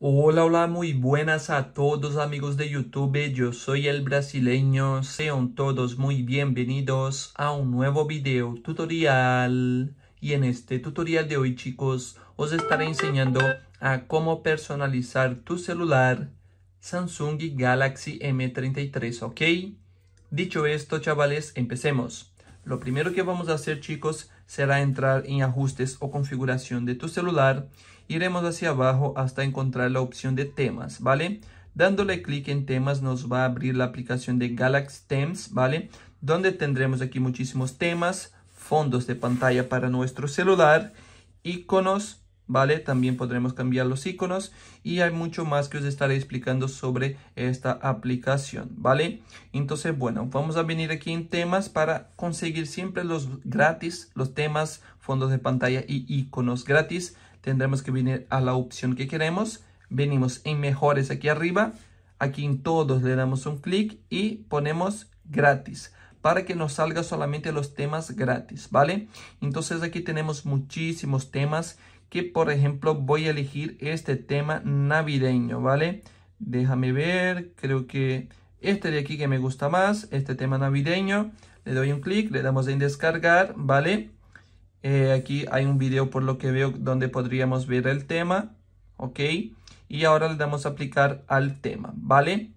Hola, hola, muy buenas a todos amigos de YouTube, yo soy el brasileño, sean todos muy bienvenidos a un nuevo video tutorial. Y en este tutorial de hoy chicos, os estaré enseñando a cómo personalizar tu celular Samsung Galaxy M33, ¿ok? Dicho esto chavales, empecemos. Lo primero que vamos a hacer chicos será entrar en ajustes o configuración de tu celular iremos hacia abajo hasta encontrar la opción de temas, ¿vale? Dándole clic en temas nos va a abrir la aplicación de Galaxy Themes, ¿vale? Donde tendremos aquí muchísimos temas, fondos de pantalla para nuestro celular, iconos ¿vale? También podremos cambiar los iconos y hay mucho más que os estaré explicando sobre esta aplicación, ¿vale? Entonces, bueno, vamos a venir aquí en temas para conseguir siempre los gratis, los temas, fondos de pantalla y iconos gratis. Tendremos que venir a la opción que queremos. Venimos en mejores aquí arriba. Aquí en todos le damos un clic y ponemos gratis para que nos salga solamente los temas gratis, ¿vale? Entonces aquí tenemos muchísimos temas que por ejemplo voy a elegir este tema navideño, ¿vale? Déjame ver, creo que este de aquí que me gusta más, este tema navideño, le doy un clic, le damos en descargar, ¿vale? Eh, aquí hay un video por lo que veo donde podríamos ver el tema, ¿ok? Y ahora le damos a aplicar al tema, ¿vale?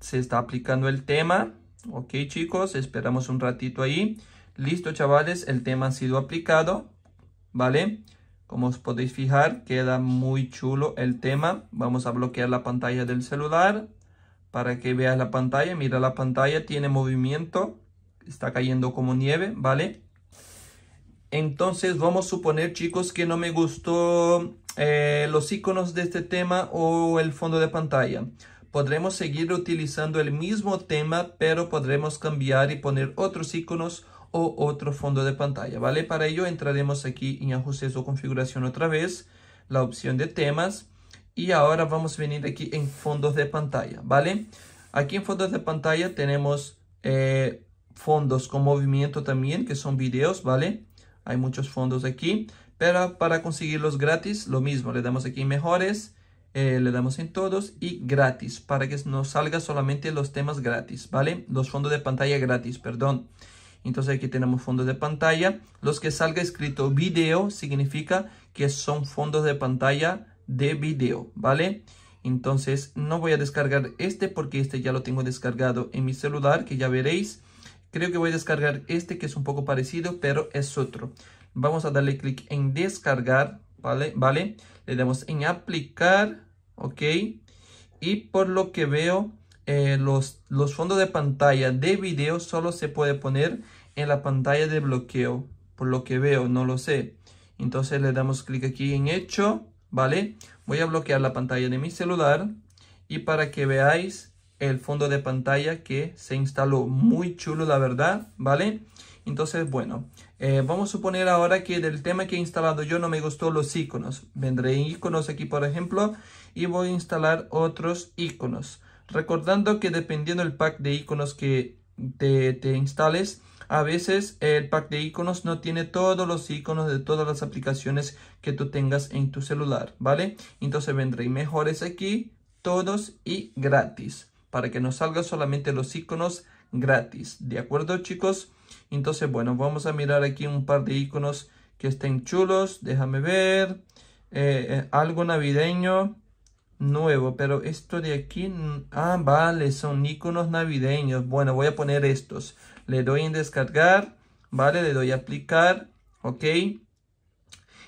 Se está aplicando el tema, ¿ok chicos? Esperamos un ratito ahí. Listo chavales, el tema ha sido aplicado, ¿vale? Como os podéis fijar, queda muy chulo el tema. Vamos a bloquear la pantalla del celular para que veas la pantalla. Mira la pantalla, tiene movimiento, está cayendo como nieve, ¿vale? Entonces vamos a suponer, chicos, que no me gustó eh, los iconos de este tema o el fondo de pantalla. Podremos seguir utilizando el mismo tema, pero podremos cambiar y poner otros iconos o otro fondo de pantalla, ¿vale? Para ello entraremos aquí en ajustes o configuración otra vez, la opción de temas y ahora vamos a venir aquí en fondos de pantalla, ¿vale? Aquí en fondos de pantalla tenemos eh, fondos con movimiento también, que son videos, ¿vale? Hay muchos fondos aquí, pero para conseguirlos gratis, lo mismo, le damos aquí en mejores, eh, le damos en todos y gratis, para que nos salga solamente los temas gratis, ¿vale? Los fondos de pantalla gratis, perdón. Entonces aquí tenemos fondos de pantalla. Los que salga escrito video significa que son fondos de pantalla de video, ¿vale? Entonces no voy a descargar este porque este ya lo tengo descargado en mi celular, que ya veréis. Creo que voy a descargar este que es un poco parecido, pero es otro. Vamos a darle clic en descargar, ¿vale? ¿vale? Le damos en aplicar, ¿ok? Y por lo que veo, eh, los, los fondos de pantalla de vídeo solo se puede poner en la pantalla de bloqueo. Por lo que veo, no lo sé. Entonces le damos clic aquí en hecho, ¿vale? Voy a bloquear la pantalla de mi celular y para que veáis el fondo de pantalla que se instaló. Muy chulo, la verdad, ¿vale? Entonces, bueno, eh, vamos a suponer ahora que del tema que he instalado yo no me gustó los iconos. Vendré en iconos aquí, por ejemplo, y voy a instalar otros iconos. Recordando que dependiendo del pack de iconos que te, instales, a veces el pack de iconos no tiene todos los iconos de todas las aplicaciones que tú tengas en tu celular, ¿vale? Entonces vendré mejores aquí, todos y gratis, para que nos salgan solamente los iconos gratis, ¿de acuerdo chicos? Entonces, bueno, vamos a mirar aquí un par de iconos que estén chulos, déjame ver, eh, eh, algo navideño, nuevo, pero esto de aquí, ah, vale, son iconos navideños. Bueno, voy a poner estos. Le doy en descargar, vale, le doy a aplicar, ok.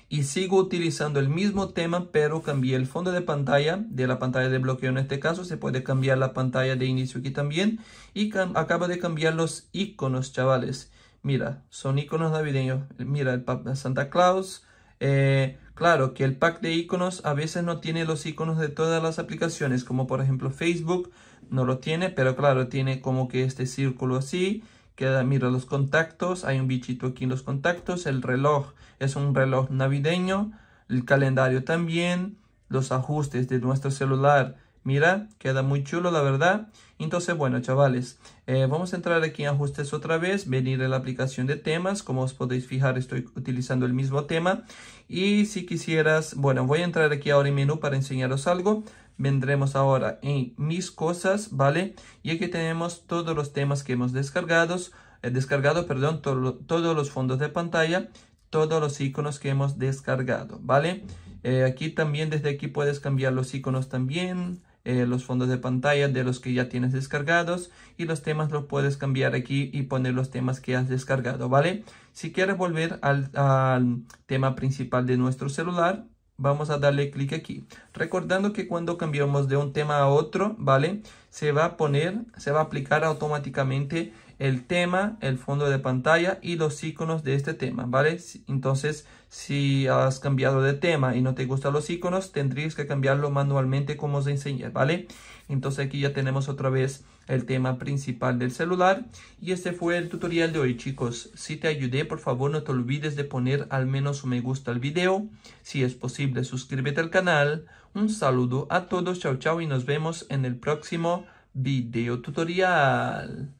Y sigo utilizando el mismo tema, pero cambié el fondo de pantalla, de la pantalla de bloqueo en este caso, se puede cambiar la pantalla de inicio aquí también. Y acaba de cambiar los iconos, chavales. Mira, son iconos navideños. Mira, el Santa Claus, eh, Claro que el pack de iconos a veces no tiene los iconos de todas las aplicaciones, como por ejemplo Facebook no lo tiene, pero claro, tiene como que este círculo así, queda, mira los contactos, hay un bichito aquí en los contactos, el reloj es un reloj navideño, el calendario también, los ajustes de nuestro celular Mira, queda muy chulo la verdad. Entonces, bueno chavales, eh, vamos a entrar aquí en ajustes otra vez, venir a la aplicación de temas. Como os podéis fijar, estoy utilizando el mismo tema. Y si quisieras, bueno, voy a entrar aquí ahora en menú para enseñaros algo. Vendremos ahora en mis cosas, ¿vale? Y aquí tenemos todos los temas que hemos descargado, eh, descargado, perdón, todos los fondos de pantalla, todos los iconos que hemos descargado, ¿vale? Eh, aquí también, desde aquí puedes cambiar los iconos también. Eh, los fondos de pantalla de los que ya tienes descargados y los temas los puedes cambiar aquí y poner los temas que has descargado, ¿vale? Si quieres volver al, al tema principal de nuestro celular, vamos a darle clic aquí. Recordando que cuando cambiamos de un tema a otro, ¿vale? Se va a poner, se va a aplicar automáticamente el tema, el fondo de pantalla y los iconos de este tema, ¿vale? Entonces, si has cambiado de tema y no te gustan los iconos, tendrías que cambiarlo manualmente como os enseñé, ¿vale? Entonces aquí ya tenemos otra vez el tema principal del celular. Y este fue el tutorial de hoy, chicos. Si te ayudé, por favor no te olvides de poner al menos un me gusta al video. Si es posible, suscríbete al canal. Un saludo a todos, chao chao y nos vemos en el próximo video tutorial.